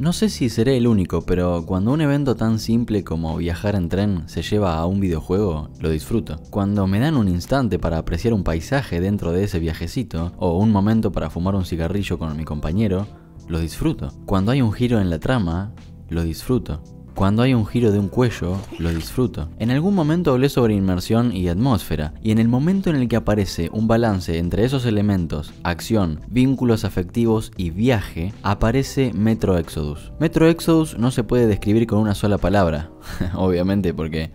No sé si seré el único, pero cuando un evento tan simple como viajar en tren se lleva a un videojuego, lo disfruto. Cuando me dan un instante para apreciar un paisaje dentro de ese viajecito, o un momento para fumar un cigarrillo con mi compañero, lo disfruto. Cuando hay un giro en la trama, lo disfruto. Cuando hay un giro de un cuello, lo disfruto. En algún momento hablé sobre inmersión y atmósfera, y en el momento en el que aparece un balance entre esos elementos, acción, vínculos afectivos y viaje, aparece Metro Exodus. Metro Exodus no se puede describir con una sola palabra, obviamente porque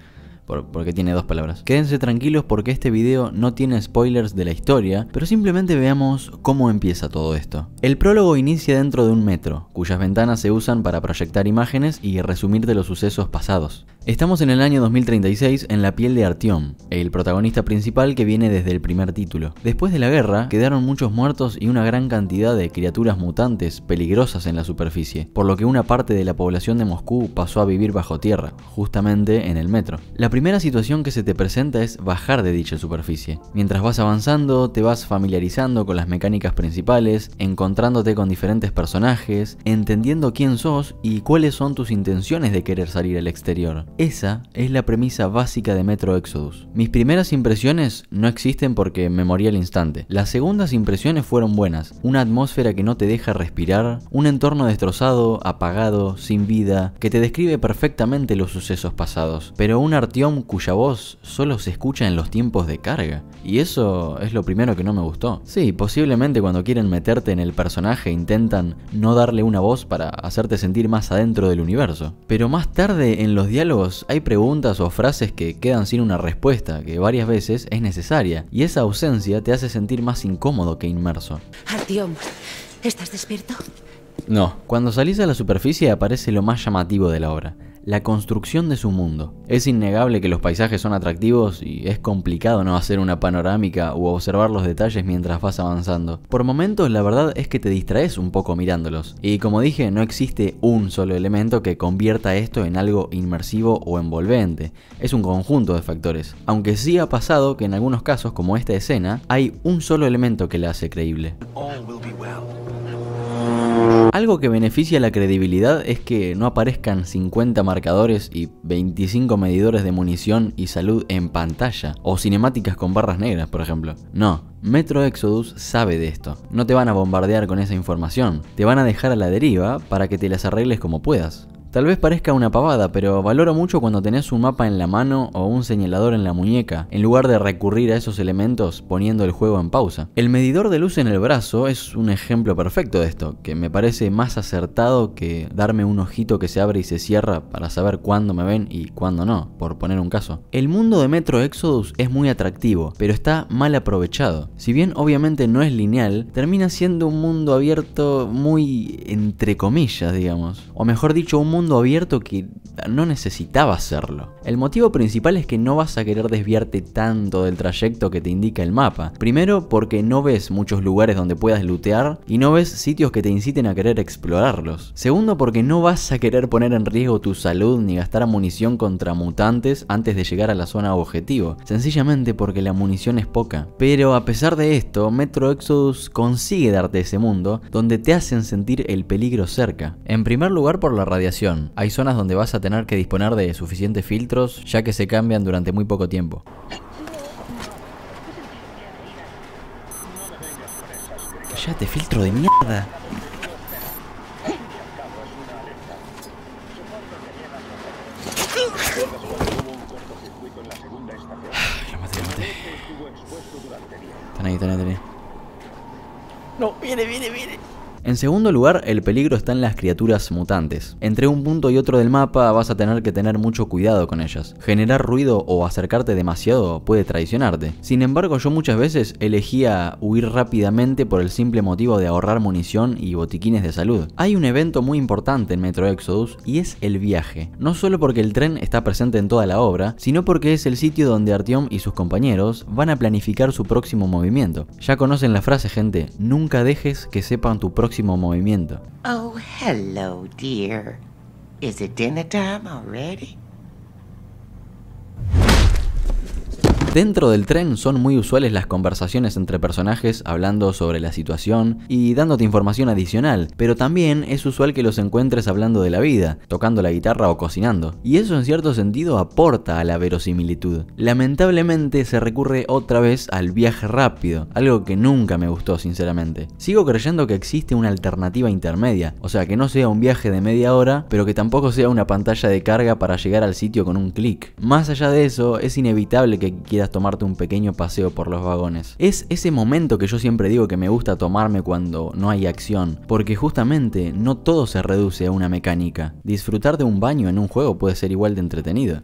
porque tiene dos palabras. Quédense tranquilos porque este video no tiene spoilers de la historia, pero simplemente veamos cómo empieza todo esto. El prólogo inicia dentro de un metro, cuyas ventanas se usan para proyectar imágenes y resumir de los sucesos pasados. Estamos en el año 2036 en la piel de Artiom, el protagonista principal que viene desde el primer título. Después de la guerra, quedaron muchos muertos y una gran cantidad de criaturas mutantes peligrosas en la superficie, por lo que una parte de la población de Moscú pasó a vivir bajo tierra, justamente en el metro. La primera situación que se te presenta es bajar de dicha superficie. Mientras vas avanzando, te vas familiarizando con las mecánicas principales, encontrándote con diferentes personajes, entendiendo quién sos y cuáles son tus intenciones de querer salir al exterior. Esa es la premisa básica de Metro Exodus. Mis primeras impresiones no existen porque me morí al instante. Las segundas impresiones fueron buenas. Una atmósfera que no te deja respirar, un entorno destrozado, apagado, sin vida, que te describe perfectamente los sucesos pasados, pero un Artyom cuya voz solo se escucha en los tiempos de carga. Y eso es lo primero que no me gustó. Sí, posiblemente cuando quieren meterte en el personaje intentan no darle una voz para hacerte sentir más adentro del universo. Pero más tarde en los diálogos hay preguntas o frases que quedan sin una respuesta, que varias veces es necesaria, y esa ausencia te hace sentir más incómodo que inmerso. ¿estás despierto? No. Cuando salís a la superficie aparece lo más llamativo de la obra, la construcción de su mundo. Es innegable que los paisajes son atractivos y es complicado no hacer una panorámica u observar los detalles mientras vas avanzando. Por momentos la verdad es que te distraes un poco mirándolos. Y como dije, no existe un solo elemento que convierta esto en algo inmersivo o envolvente. Es un conjunto de factores. Aunque sí ha pasado que en algunos casos, como esta escena, hay un solo elemento que la hace creíble. Algo que beneficia la credibilidad es que no aparezcan 50 marcadores y 25 medidores de munición y salud en pantalla, o cinemáticas con barras negras, por ejemplo. No, Metro Exodus sabe de esto. No te van a bombardear con esa información, te van a dejar a la deriva para que te las arregles como puedas. Tal vez parezca una pavada, pero valoro mucho cuando tenés un mapa en la mano o un señalador en la muñeca, en lugar de recurrir a esos elementos poniendo el juego en pausa. El medidor de luz en el brazo es un ejemplo perfecto de esto, que me parece más acertado que darme un ojito que se abre y se cierra para saber cuándo me ven y cuándo no, por poner un caso. El mundo de Metro Exodus es muy atractivo, pero está mal aprovechado. Si bien obviamente no es lineal, termina siendo un mundo abierto muy entre comillas, digamos. O mejor dicho, un mundo abierto que no necesitaba hacerlo. El motivo principal es que no vas a querer desviarte tanto del trayecto que te indica el mapa. Primero porque no ves muchos lugares donde puedas lootear y no ves sitios que te inciten a querer explorarlos. Segundo porque no vas a querer poner en riesgo tu salud ni gastar munición contra mutantes antes de llegar a la zona objetivo, sencillamente porque la munición es poca. Pero a pesar de esto, Metro Exodus consigue darte ese mundo donde te hacen sentir el peligro cerca. En primer lugar por la radiación, hay zonas donde vas a tener que disponer de suficientes filtros ya que se cambian durante muy poco tiempo. Cállate, filtro de mierda. Lo maté, lo Están ahí, están ahí, están No, viene, viene, viene. En segundo lugar, el peligro está en las criaturas mutantes. Entre un punto y otro del mapa vas a tener que tener mucho cuidado con ellas. Generar ruido o acercarte demasiado puede traicionarte. Sin embargo, yo muchas veces elegía huir rápidamente por el simple motivo de ahorrar munición y botiquines de salud. Hay un evento muy importante en Metro Exodus y es el viaje. No solo porque el tren está presente en toda la obra, sino porque es el sitio donde Artyom y sus compañeros van a planificar su próximo movimiento. Ya conocen la frase, gente, nunca dejes que sepan tu próximo próximo movimiento. Oh, hello, dear. Is it dinner time already? Dentro del tren son muy usuales las conversaciones entre personajes hablando sobre la situación y dándote información adicional, pero también es usual que los encuentres hablando de la vida, tocando la guitarra o cocinando, y eso en cierto sentido aporta a la verosimilitud. Lamentablemente se recurre otra vez al viaje rápido, algo que nunca me gustó sinceramente. Sigo creyendo que existe una alternativa intermedia, o sea que no sea un viaje de media hora, pero que tampoco sea una pantalla de carga para llegar al sitio con un clic. Más allá de eso, es inevitable que quieras tomarte un pequeño paseo por los vagones. Es ese momento que yo siempre digo que me gusta tomarme cuando no hay acción, porque justamente no todo se reduce a una mecánica. Disfrutar de un baño en un juego puede ser igual de entretenido.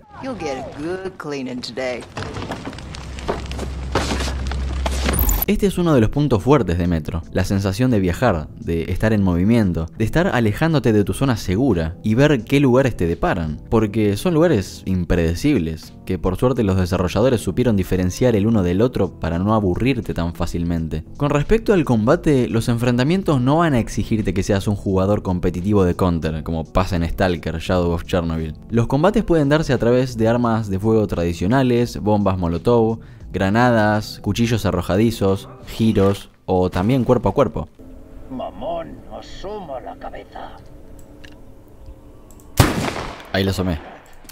Este es uno de los puntos fuertes de Metro, la sensación de viajar, de estar en movimiento, de estar alejándote de tu zona segura y ver qué lugares te deparan, porque son lugares impredecibles, que por suerte los desarrolladores supieron diferenciar el uno del otro para no aburrirte tan fácilmente. Con respecto al combate, los enfrentamientos no van a exigirte que seas un jugador competitivo de Counter, como pasa en Stalker, Shadow of Chernobyl. Los combates pueden darse a través de armas de fuego tradicionales, bombas molotov, granadas, cuchillos arrojadizos, giros o también cuerpo a cuerpo. Mamón, la cabeza. Ahí lo asomé.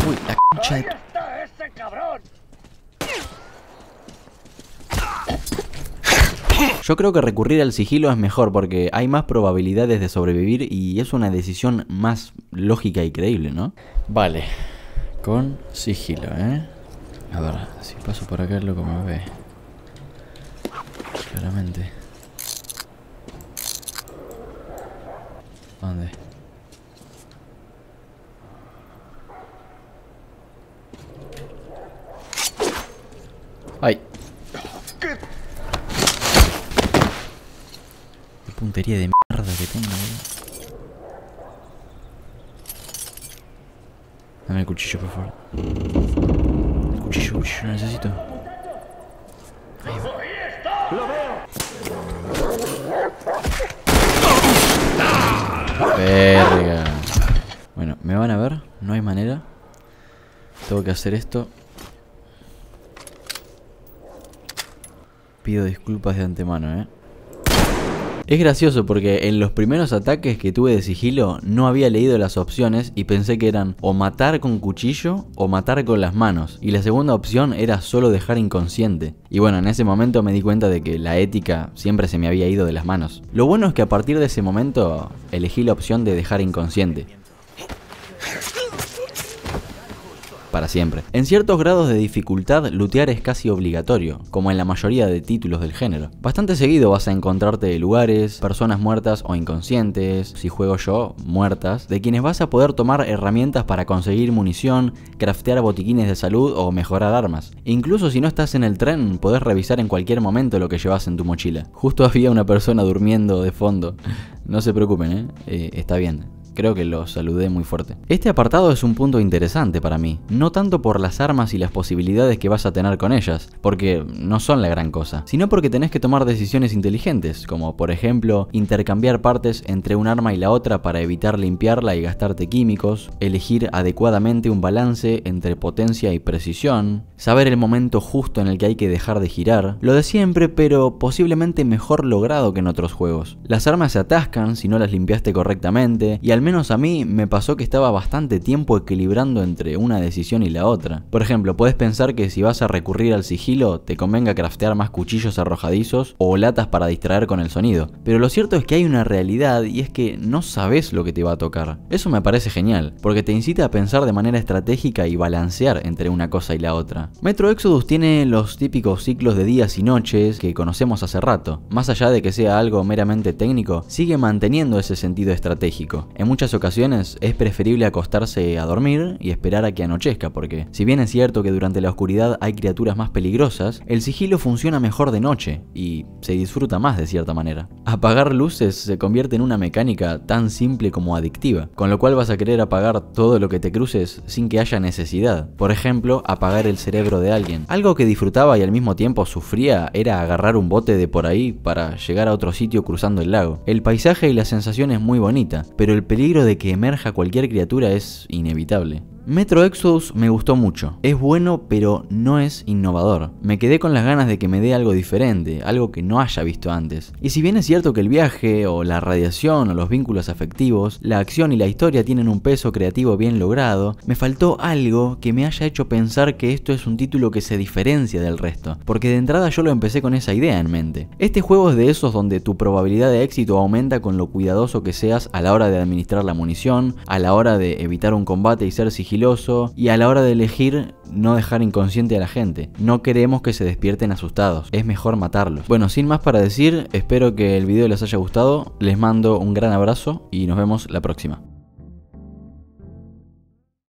Uy, la concha ese cabrón! Yo creo que recurrir al sigilo es mejor porque hay más probabilidades de sobrevivir y es una decisión más lógica y creíble, ¿no? Vale, con sigilo, ¿eh? A ver, si paso por acá el loco me ve. Claramente. ¿Dónde? ¡Ay! ¡Qué puntería de mierda que tengo, eh. Dame el cuchillo, por favor. Yo necesito. Bueno, me van a ver. No hay manera. Tengo que hacer esto. Pido disculpas de antemano, eh. Es gracioso porque en los primeros ataques que tuve de sigilo no había leído las opciones y pensé que eran o matar con cuchillo o matar con las manos. Y la segunda opción era solo dejar inconsciente. Y bueno, en ese momento me di cuenta de que la ética siempre se me había ido de las manos. Lo bueno es que a partir de ese momento elegí la opción de dejar inconsciente. para siempre. En ciertos grados de dificultad, lutear es casi obligatorio, como en la mayoría de títulos del género. Bastante seguido vas a encontrarte lugares, personas muertas o inconscientes, si juego yo, muertas, de quienes vas a poder tomar herramientas para conseguir munición, craftear botiquines de salud o mejorar armas. Incluso si no estás en el tren, podés revisar en cualquier momento lo que llevas en tu mochila. Justo había una persona durmiendo de fondo. No se preocupen, ¿eh? Eh, está bien. Creo que lo saludé muy fuerte. Este apartado es un punto interesante para mí, no tanto por las armas y las posibilidades que vas a tener con ellas, porque no son la gran cosa, sino porque tenés que tomar decisiones inteligentes, como por ejemplo intercambiar partes entre un arma y la otra para evitar limpiarla y gastarte químicos, elegir adecuadamente un balance entre potencia y precisión, saber el momento justo en el que hay que dejar de girar, lo de siempre pero posiblemente mejor logrado que en otros juegos. Las armas se atascan si no las limpiaste correctamente y al menos a mí me pasó que estaba bastante tiempo equilibrando entre una decisión y la otra. Por ejemplo, puedes pensar que si vas a recurrir al sigilo, te convenga craftear más cuchillos arrojadizos o latas para distraer con el sonido. Pero lo cierto es que hay una realidad y es que no sabes lo que te va a tocar. Eso me parece genial, porque te incita a pensar de manera estratégica y balancear entre una cosa y la otra. Metro Exodus tiene los típicos ciclos de días y noches que conocemos hace rato. Más allá de que sea algo meramente técnico, sigue manteniendo ese sentido estratégico muchas ocasiones es preferible acostarse a dormir y esperar a que anochezca, porque si bien es cierto que durante la oscuridad hay criaturas más peligrosas, el sigilo funciona mejor de noche y se disfruta más de cierta manera. Apagar luces se convierte en una mecánica tan simple como adictiva, con lo cual vas a querer apagar todo lo que te cruces sin que haya necesidad. Por ejemplo, apagar el cerebro de alguien. Algo que disfrutaba y al mismo tiempo sufría era agarrar un bote de por ahí para llegar a otro sitio cruzando el lago. El paisaje y la sensación es muy bonita, pero el peligro el peligro de que emerja cualquier criatura es inevitable. Metro Exodus me gustó mucho. Es bueno, pero no es innovador. Me quedé con las ganas de que me dé algo diferente, algo que no haya visto antes. Y si bien es cierto que el viaje, o la radiación, o los vínculos afectivos, la acción y la historia tienen un peso creativo bien logrado, me faltó algo que me haya hecho pensar que esto es un título que se diferencia del resto, porque de entrada yo lo empecé con esa idea en mente. Este juego es de esos donde tu probabilidad de éxito aumenta con lo cuidadoso que seas a la hora de administrar la munición, a la hora de evitar un combate y ser sigiloso y a la hora de elegir no dejar inconsciente a la gente. No queremos que se despierten asustados, es mejor matarlos. Bueno, sin más para decir, espero que el video les haya gustado, les mando un gran abrazo y nos vemos la próxima.